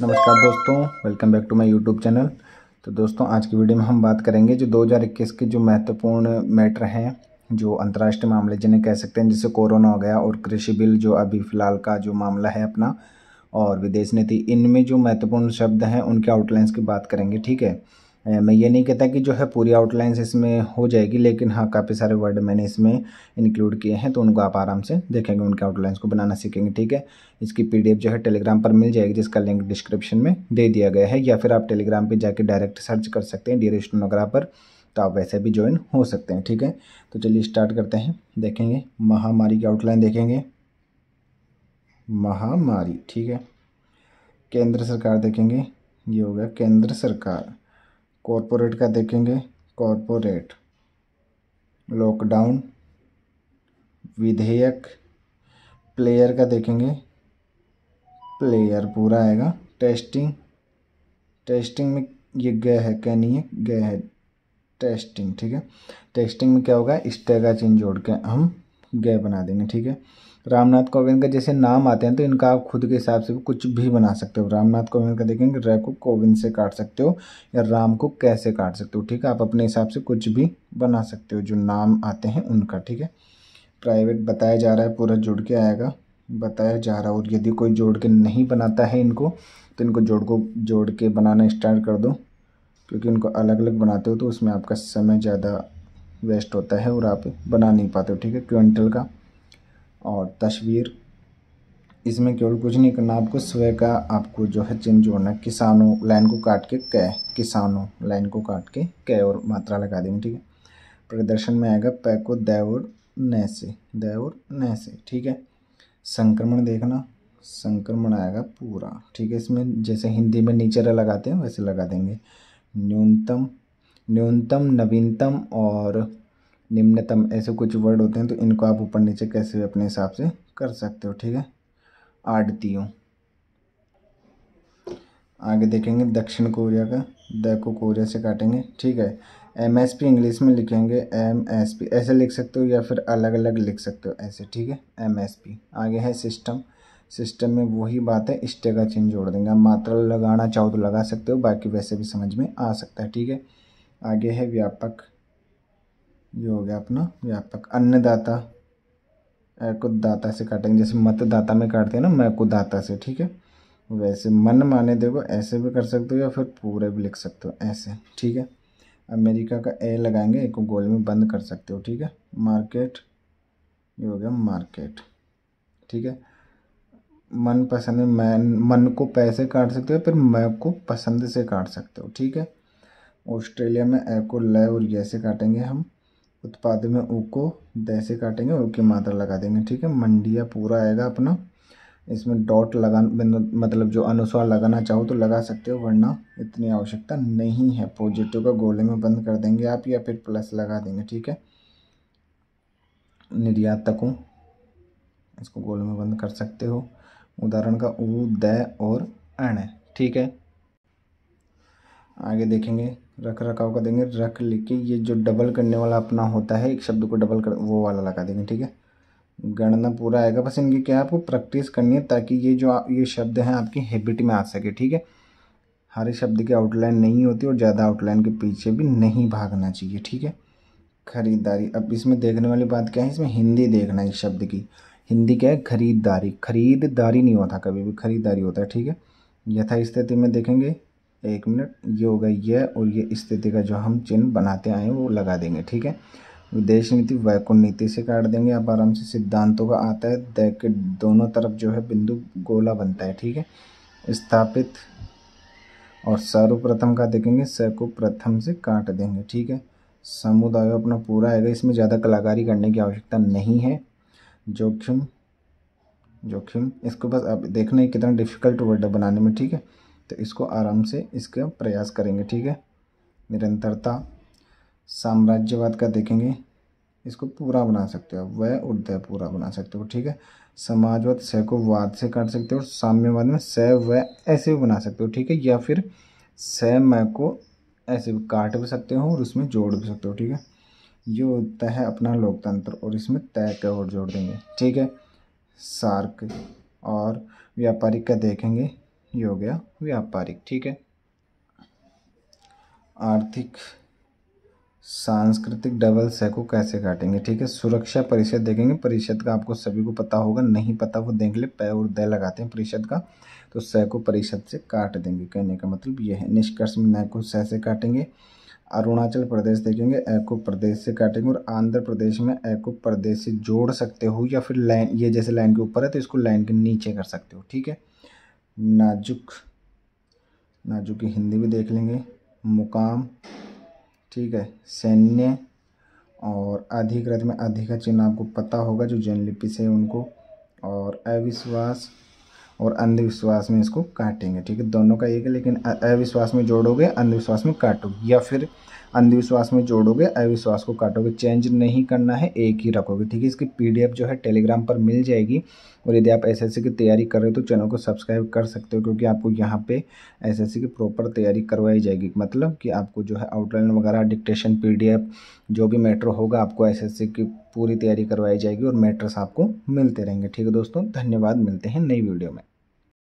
नमस्कार दोस्तों welcome back to my YouTube channel तो दोस्तों आज की वीडियो में हम बात करेंगे जो 2021 के जो महत्वपूर्ण मैटर हैं जो अंतर्राष्ट्रीय मामले जिन्हें कह सकते हैं जैसे कोरोना हो गया और कृषि बिल जो अभी फ़िलहाल का जो मामला है अपना और विदेश नीति इनमें जो महत्वपूर्ण शब्द हैं उनके आउटलाइंस की बात करेंगे ठीक है मैं ये नहीं कहता कि जो है पूरी आउटलाइंस इसमें हो जाएगी लेकिन हाँ काफ़ी सारे वर्ड मैंने इसमें इंक्लूड किए हैं तो उनको आप आराम से देखेंगे उनके आउटलाइंस को बनाना सीखेंगे ठीक है इसकी पीडीएफ जो है टेलीग्राम पर मिल जाएगी जिसका लिंक डिस्क्रिप्शन में दे दिया गया है या फिर आप टेलीग्राम पर जाके डायरेक्ट सर्च कर सकते हैं डी पर तो आप वैसे भी ज्वाइन हो सकते हैं ठीक है तो चलिए स्टार्ट करते हैं देखेंगे महामारी की आउटलाइन देखेंगे महामारी ठीक है केंद्र सरकार देखेंगे ये हो गया केंद्र सरकार कॉरपोरेट का देखेंगे कॉरपोरेट लॉकडाउन विधेयक प्लेयर का देखेंगे प्लेयर पूरा आएगा टेस्टिंग टेस्टिंग में ये गया है क्या नहीं है गया है टेस्टिंग ठीक है टेस्टिंग में क्या होगा स्टे का जोड़ के हम गए बना देंगे ठीक है रामनाथ कोविंद का जैसे नाम आते हैं तो इनका आप खुद के हिसाब से कुछ भी बना सकते हो रामनाथ कोविंद का देखेंगे रे को कोविंद से काट सकते हो या राम को कैसे काट सकते हो ठीक है आप अपने हिसाब से कुछ भी बना सकते हो जो नाम आते हैं उनका ठीक है प्राइवेट बताया जा रहा है पूरा जुड़ के आएगा बताया जा रहा है और यदि कोई जोड़ के नहीं बनाता है इनको तो इनको जोड़ को जोड़ के बनाना स्टार्ट कर दो क्योंकि इनको अलग अलग बनाते हो तो उसमें आपका समय ज़्यादा वेस्ट होता है और आप बना नहीं पाते हो ठीक है क्विंटल का और तस्वीर इसमें केवल कुछ नहीं करना आपको स्वय का आपको जो है चिन्ह जोड़ना है किसानों लाइन को काट के कै किसानों लाइन को काट के कै और मात्रा लगा देंगे ठीक है प्रदर्शन में आएगा पै को दै और न से दै और न से ठीक है संक्रमण देखना संक्रमण आएगा पूरा ठीक है इसमें जैसे हिंदी में नीचे लगाते हैं वैसे लगा देंगे न्यूनतम न्यूनतम नवीनतम और निम्नतम ऐसे कुछ वर्ड होते हैं तो इनको आप ऊपर नीचे कैसे अपने हिसाब से कर सकते हो ठीक है आड़तियों आगे देखेंगे दक्षिण कोरिया का द को कोरिया से काटेंगे ठीक है एम एस पी इंग्लिश में लिखेंगे एम एस पी ऐसे लिख सकते हो या फिर अलग अलग लिख सकते हो ऐसे ठीक है एम एस पी आगे है सिस्टम सिस्टम में वही बात है स्टे का चिन्ह जोड़ देंगे मात्रा लगाना चाहो तो लगा सकते हो बाकी वैसे भी समझ में आ सकता है ठीक है आगे है व्यापक ये हो गया अपना व्यापक अन्नदाता को दाता से काटेंगे जैसे मतदाता में काटते हैं ना मैं को दाता से ठीक है वैसे मन माने देखो ऐसे भी कर सकते हो या फिर पूरे भी लिख सकते हो ऐसे ठीक है अमेरिका का ए लगाएंगे एक को गोल में बंद कर सकते हो ठीक है मार्केट ये हो गया मार्केट ठीक है मन पसंद मैं मन को पैसे काट सकते हो फिर मैं को पसंद से काट सकते हो ठीक है ऑस्ट्रेलिया में ए को लय और य से काटेंगे हम उत्पाद में ऊ को दय से काटेंगे और की मात्रा लगा देंगे ठीक है मंडिया पूरा आएगा अपना इसमें डॉट लगा मतलब जो अनुसार लगाना चाहो तो लगा सकते हो वरना इतनी आवश्यकता नहीं है पॉजिटिव का गोले में बंद कर देंगे आप या फिर प्लस लगा देंगे ठीक है निर्यातकों इसको गोले में बंद कर सकते हो उदाहरण का उ दय और अण ठीक है आगे देखेंगे रख रखाव का देंगे रख लेके ये जो डबल करने वाला अपना होता है एक शब्द को डबल कर वो वाला लगा देंगे ठीक है गणना पूरा आएगा बस इनकी क्या है आपको प्रैक्टिस करनी है ताकि ये जो ये शब्द हैं आपकी हैबिट में आ सके ठीक है हर शब्द की आउटलाइन नहीं होती और ज़्यादा आउटलाइन के पीछे भी नहीं भागना चाहिए ठीक है खरीदारी अब इसमें देखने वाली बात क्या है इसमें हिंदी देखना है इस शब्द की हिंदी क्या है खरीदारी खरीददारी नहीं होता कभी भी खरीदारी होता है ठीक है यथा स्थिति में देखेंगे एक मिनट ये होगा ये और ये स्थिति का जो हम चिन्ह बनाते आए वो लगा देंगे ठीक है विदेश नीति वैकुंठ नीति से काट देंगे अब आराम से सिद्धांतों का आता है दे के दोनों तरफ जो है बिंदु गोला बनता है ठीक है स्थापित और सर्वप्रथम का देखेंगे स को प्रथम से काट देंगे ठीक है समुदाय अपना पूरा आएगा इसमें ज़्यादा कलाकारी करने की आवश्यकता नहीं है जोखिम जोखिम इसको बस अब देखना है कितना डिफ़िकल्ट वर्ड बनाने में ठीक है तो इसको आराम से इसका प्रयास करेंगे ठीक है निरंतरता साम्राज्यवाद का देखेंगे इसको पूरा बना सकते हो वह उदय पूरा बना सकते हो ठीक है समाजवाद सह को वाद से काट सकते हो और साम्यवाद में स व ऐसे भी बना सकते हो ठीक है या फिर सह मैं को ऐसे भी काट भी सकते हो और उसमें जोड़ भी सकते हो ठीक है ये होता है अपना लोकतंत्र और इसमें तय का और जोड़ देंगे ठीक है सार्क और व्यापारिक का देखेंगे ये हो गया व्यापारिक ठीक है आर्थिक सांस्कृतिक डबल सह को कैसे काटेंगे ठीक है सुरक्षा परिषद देखेंगे परिषद का आपको सभी को पता होगा नहीं पता वो देख ले पै और दय लगाते हैं परिषद का तो सह को परिषद से काट देंगे कहने का मतलब ये है निष्कर्ष में न को सह से काटेंगे अरुणाचल प्रदेश देखेंगे ए को प्रदेश से काटेंगे और आंध्र प्रदेश में ए को प्रदेश से जोड़ सकते हो या फिर लाइन ये जैसे लाइन के ऊपर है तो इसको लाइन के नीचे कर सकते हो ठीक है नाजुक नाजुक की हिंदी भी देख लेंगे मुकाम ठीक है सैन्य और अधिकृत में अधिक चिन्ह आपको पता होगा जो जनलिपि से उनको और अविश्वास और अंधविश्वास में इसको काटेंगे ठीक है दोनों का एक है लेकिन अविश्वास में जोड़ोगे अंधविश्वास में काटोगे या फिर अंधविश्वास में जोड़ोगे अविश्वास को काटोगे चेंज नहीं करना है एक ही रखोगे ठीक है इसकी पीडीएफ जो है टेलीग्राम पर मिल जाएगी और यदि आप एसएससी की तैयारी कर रहे हो तो चैनल को सब्सक्राइब कर सकते हो क्योंकि आपको यहाँ पे एसएससी की प्रॉपर तैयारी करवाई जाएगी मतलब कि आपको जो है आउटलाइन वगैरह डिक्टेशन पीडीएफ जो भी मैटर होगा आपको एसएससी की पूरी तैयारी करवाई जाएगी और मैटर्स आपको मिलते रहेंगे ठीक है दोस्तों धन्यवाद मिलते हैं नई वीडियो में